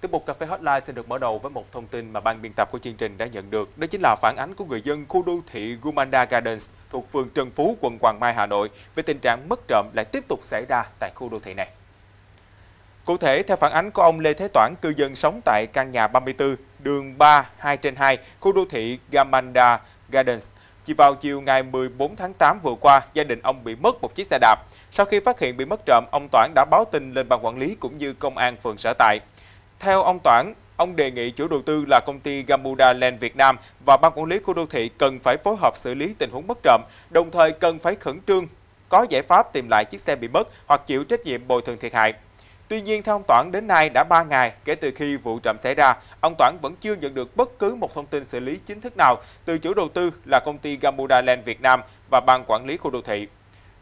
Tiếp mục Cà phê Hotline sẽ được mở đầu với một thông tin mà ban biên tập của chương trình đã nhận được. Đó chính là phản ánh của người dân khu đô thị Gumanda Gardens thuộc phường Trần Phú, quận Hoàng Mai, Hà Nội về tình trạng mất trộm lại tiếp tục xảy ra tại khu đô thị này. Cụ thể, theo phản ánh của ông Lê Thế Toản, cư dân sống tại căn nhà 34, đường 3, 2 trên 2, khu đô thị Gamanda Gardens, chỉ vào chiều ngày 14 tháng 8 vừa qua, gia đình ông bị mất một chiếc xe đạp. Sau khi phát hiện bị mất trộm, ông Toản đã báo tin lên ban quản lý cũng như công an phường sở tại. Theo ông Toản, ông đề nghị chủ đầu tư là công ty Gamuda Land Việt Nam và ban quản lý khu đô thị cần phải phối hợp xử lý tình huống mất trộm, đồng thời cần phải khẩn trương có giải pháp tìm lại chiếc xe bị mất hoặc chịu trách nhiệm bồi thường thiệt hại. Tuy nhiên, theo ông Toản, đến nay đã 3 ngày kể từ khi vụ trộm xảy ra, ông Toản vẫn chưa nhận được bất cứ một thông tin xử lý chính thức nào từ chủ đầu tư là công ty Gamuda Land Việt Nam và ban quản lý khu đô thị.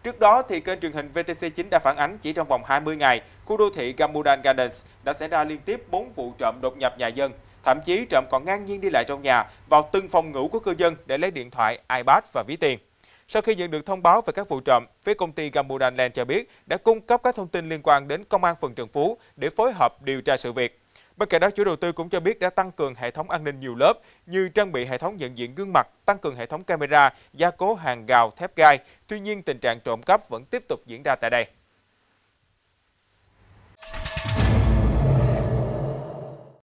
Trước đó, thì kênh truyền hình VTC9 đã phản ánh chỉ trong vòng 20 ngày, khu đô thị Gamudan Gardens đã xảy ra liên tiếp 4 vụ trộm đột nhập nhà dân. Thậm chí trộm còn ngang nhiên đi lại trong nhà, vào từng phòng ngủ của cư dân để lấy điện thoại, iPad và ví tiền. Sau khi nhận được thông báo về các vụ trộm, phía công ty Gamudan Land cho biết đã cung cấp các thông tin liên quan đến Công an phường Trần Phú để phối hợp điều tra sự việc. Bên cạnh đó, chủ đầu tư cũng cho biết đã tăng cường hệ thống an ninh nhiều lớp như trang bị hệ thống nhận diện gương mặt, tăng cường hệ thống camera, gia cố hàng rào, thép gai. Tuy nhiên, tình trạng trộm cắp vẫn tiếp tục diễn ra tại đây.